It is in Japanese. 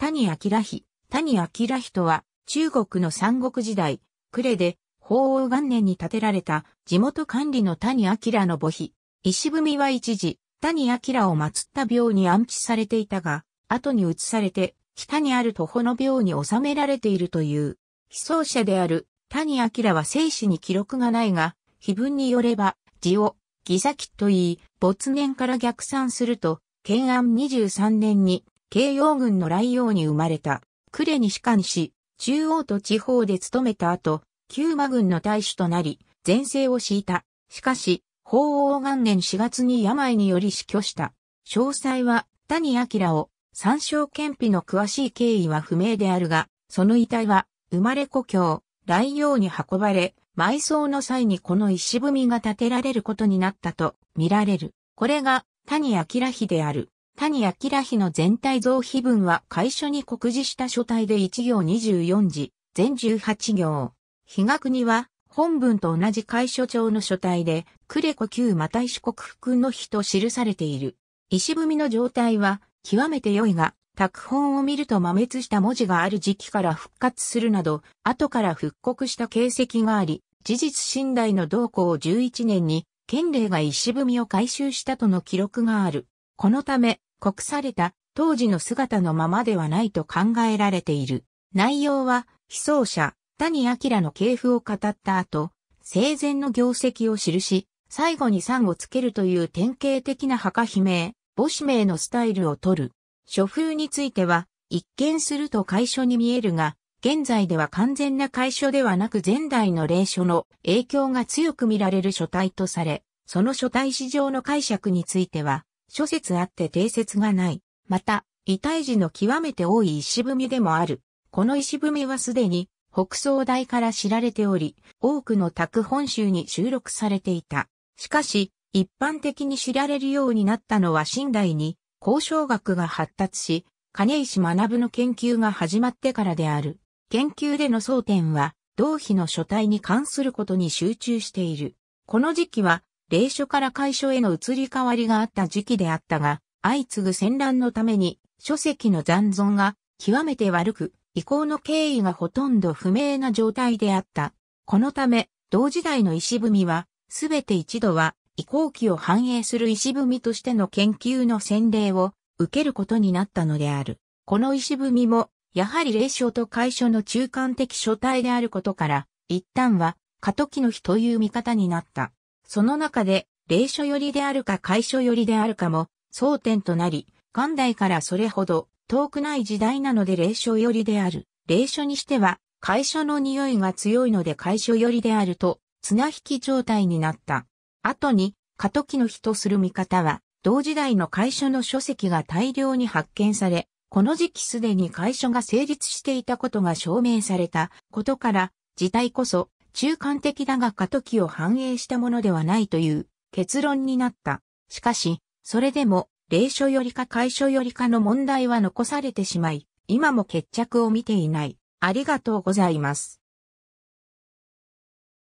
谷明妃、谷明妃とは、中国の三国時代、呉で、法王元年に建てられた、地元管理の谷明の墓碑。石踏みは一時、谷明を祀った廟に安置されていたが、後に移されて、北にある徒歩の廟に収められているという。被葬者である、谷明は生死に記録がないが、碑文によれば、字を、義崎と言い、没年から逆算すると、建安23年に慶応軍の来陽に生まれた、呉に士官し、中央と地方で務めた後、旧馬軍の大使となり、前世を敷いた。しかし、法王元年4月に病により死去した。詳細は、谷明を、参照憲秘の詳しい経緯は不明であるが、その遺体は、生まれ故郷、来陽に運ばれ、埋葬の際にこの石踏みが建てられることになったと見られる。これが谷明碑である。谷明日の全体増碑文は会書に告示した書体で1行24字、全18行。日学国は本文と同じ会書帳の書体で、クレコ旧又タ国福の碑と記されている。石踏みの状態は極めて良いが、拓本を見ると摩滅した文字がある時期から復活するなど、後から復刻した形跡があり、事実信頼の同行11年に、県令が石踏みを回収したとの記録がある。このため、国された当時の姿のままではないと考えられている。内容は、被葬者、谷明の系譜を語った後、生前の業績を記し、最後に3をつけるという典型的な墓碑名、母子名のスタイルを取る。書風については、一見すると解書に見えるが、現在では完全な解書ではなく前代の霊書の影響が強く見られる書体とされ、その書体史上の解釈については、諸説あって定説がない。また、遺体時の極めて多い石踏みでもある。この石踏みはすでに北総大から知られており、多くの宅本集に収録されていた。しかし、一般的に知られるようになったのは新代に交渉学が発達し、金石学の研究が始まってからである。研究での争点は、同碑の書体に関することに集中している。この時期は、霊所から会所への移り変わりがあった時期であったが、相次ぐ戦乱のために書籍の残存が極めて悪く、移行の経緯がほとんど不明な状態であった。このため、同時代の石踏みは、すべて一度は移行期を反映する石踏みとしての研究の洗礼を受けることになったのである。この石踏みも、やはり霊書と会所の中間的書体であることから、一旦は過渡期の日という見方になった。その中で、霊書寄りであるか会書寄りであるかも、争点となり、元代からそれほど遠くない時代なので霊書寄りである。霊書にしては、会書の匂いが強いので会書寄りであると、綱引き状態になった。後に、過渡期の日とする見方は、同時代の会書の書籍が大量に発見され、この時期すでに会書が成立していたことが証明されたことから、時代こそ中間的だが過渡期を反映したものではないという結論になった。しかし、それでも、霊書よりか解書よりかの問題は残されてしまい、今も決着を見ていない。ありがとうございます。